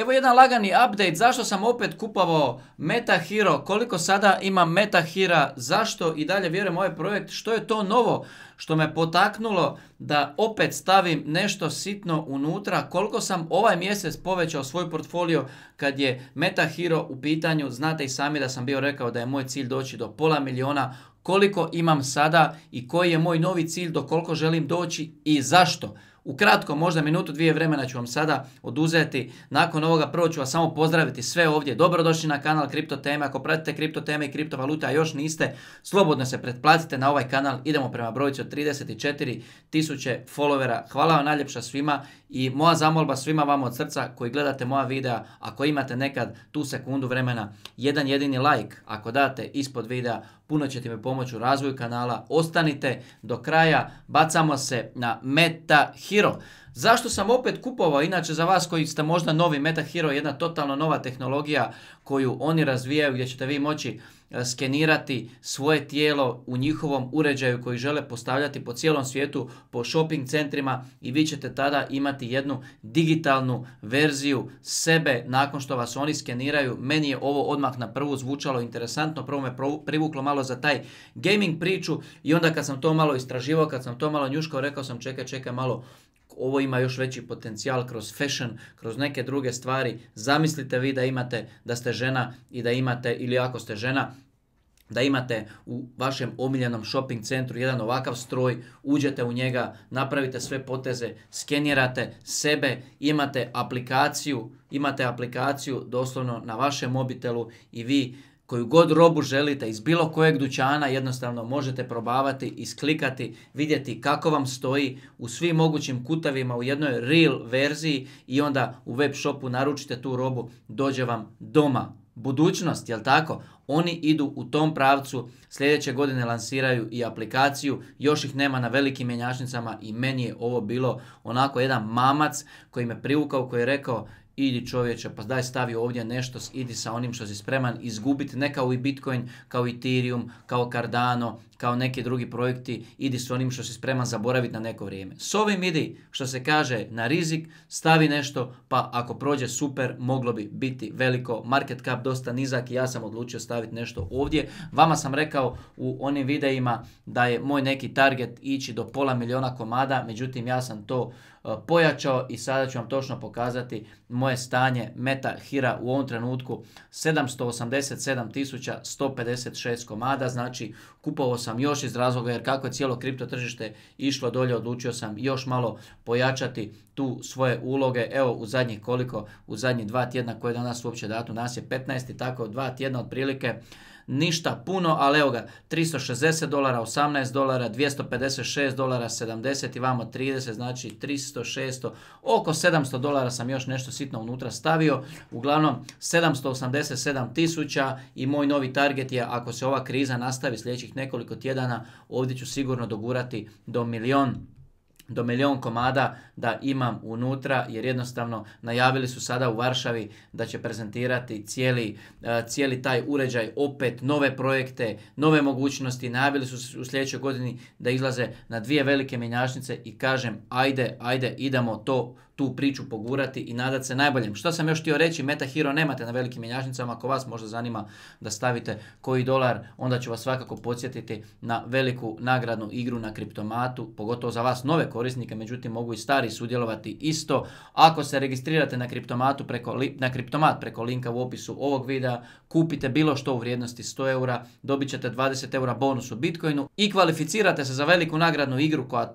Evo jedan lagani update, zašto sam opet kupovao MetaHero, koliko sada Meta MetaHira, zašto i dalje vjerujem ovaj projekt, što je to novo što me potaknulo da opet stavim nešto sitno unutra, koliko sam ovaj mjesec povećao svoj portfolio kad je MetaHero u pitanju, znate i sami da sam bio rekao da je moj cilj doći do pola miliona koliko imam sada i koji je moj novi cilj do koliko želim doći i zašto. U Kratko možda minutu, dvije vremena ću vam sada oduzeti. Nakon ovoga prvo ću vas samo pozdraviti sve ovdje. Dobrodošli na kanal Kripto Teme. Ako pratite kripto teme i kriptovalute, a još niste, slobodno se pretplatite na ovaj kanal. Idemo prema brojci od 34 tisuće followera. Hvala vam najljepša svima i moja zamolba svima vama od srca koji gledate moja videa. Ako imate nekad tu sekundu vremena, jedan jedini like ako date ispod videa puno ćete mi pomoći u razvoju kanala. Ostanite do kraja, bacamo se na Meta Hero. Zašto sam opet kupovao, inače za vas koji ste možda novi Meta Hero, jedna totalno nova tehnologija koju oni razvijaju gdje ćete vi moći e, skenirati svoje tijelo u njihovom uređaju koji žele postavljati po cijelom svijetu, po shopping centrima i vi ćete tada imati jednu digitalnu verziju sebe nakon što vas oni skeniraju. Meni je ovo odmah na prvu zvučalo interesantno, prvo me privuklo malo za taj gaming priču i onda kad sam to malo istraživao, kad sam to malo njuškao, rekao sam čekaj, čekaj malo, ovo ima još veći potencijal kroz fashion, kroz neke druge stvari. Zamislite vi da imate, da ste žena i da imate, ili ako ste žena, da imate u vašem omiljenom shopping centru jedan ovakav stroj, uđete u njega, napravite sve poteze, skenirate sebe, imate aplikaciju, imate aplikaciju doslovno na vašem mobitelu i vi koju god robu želite iz bilo kojeg dućana jednostavno možete probavati, isklikati, vidjeti kako vam stoji u svim mogućim kutavima u jednoj real verziji i onda u web shopu naručite tu robu, dođe vam doma. Budućnost, jel tako? Oni idu u tom pravcu, sljedeće godine lansiraju i aplikaciju, još ih nema na velikim mjenjačnicama i meni je ovo bilo onako jedan mamac koji me privukao, koji je rekao idi čovječe, pa daj stavi ovdje nešto, idi sa onim što si spreman izgubiti, ne kao i Bitcoin, kao Ethereum, kao Cardano, kao neki drugi projekti, idi s onim što si spreman zaboraviti na neko vrijeme. S ovim idi, što se kaže, na rizik, stavi nešto, pa ako prođe super, moglo bi biti veliko, market cap dosta nizak i ja sam odlučio staviti nešto ovdje. Vama sam rekao u onim videima da je moj neki target ići do pola miliona komada, međutim ja sam to e, pojačao i sada ću vam točno pokazati moje stanje meta hira u ovom trenutku 787.156 komada, znači kupovao sam još iz razloga jer kako je cijelo kripto tržište išlo dolje, odlučio sam još malo pojačati tu svoje uloge. Evo u zadnjih koliko, u zadnjih dva tjedna koje je danas uopće datu, nas je 15. tako dva tjedna otprilike ništa puno, ali evo ga, 360 dolara, 18 dolara, 256 dolara, 70 i vamo 30, znači 300, 600, oko 700 dolara sam još nešto sitno unutra stavio, uglavnom 787 tisuća i moj novi target je ako se ova kriza nastavi sljedećih nekoliko tjedana, ovdje ću sigurno dogurati do milion do milion komada da imam unutra jer jednostavno najavili su sada u Varšavi da će prezentirati cijeli, e, cijeli taj uređaj opet nove projekte, nove mogućnosti, najavili su u sljedećoj godini da izlaze na dvije velike mjenjačnice i kažem ajde, ajde idemo to tu priču pogurati i nadati se najboljem. Što sam još htio reći, Meta Hero nemate na velikim mjenjačnicama, ako vas možda zanima da stavite koji dolar, onda ću vas svakako podsjetiti na veliku nagradnu igru na kriptomatu, pogotovo za vas nove korisnike, međutim mogu i stari sudjelovati isto. Ako se registrirate na kriptomatu preko, na kriptomat preko linka u opisu ovog videa, kupite bilo što u vrijednosti 100 eura, dobit ćete 20 eura bonus u Bitcoinu i kvalificirate se za veliku nagradnu igru koja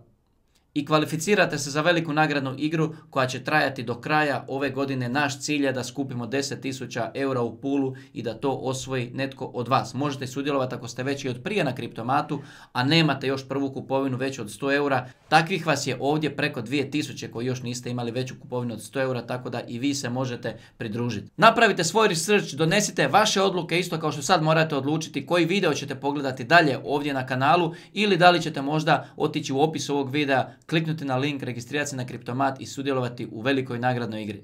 i kvalificirate se za veliku nagradnu igru koja će trajati do kraja ove godine. Naš cilj je da skupimo 10.000 eura u pulu i da to osvoji netko od vas. Možete sudjelovati ako ste već i od prije na kriptomatu, a nemate još prvu kupovinu već od 100 eura. Takvih vas je ovdje preko 2000 koji još niste imali veću kupovinu od 100 eura, tako da i vi se možete pridružiti. Napravite svoj research, donesite vaše odluke, isto kao što sad morate odlučiti koji video ćete pogledati dalje ovdje na kanalu ili da li ćete možda otići u opis ovog videa kliknuti na link, registrirati se na Kriptomat i sudjelovati u velikoj nagradnoj igri.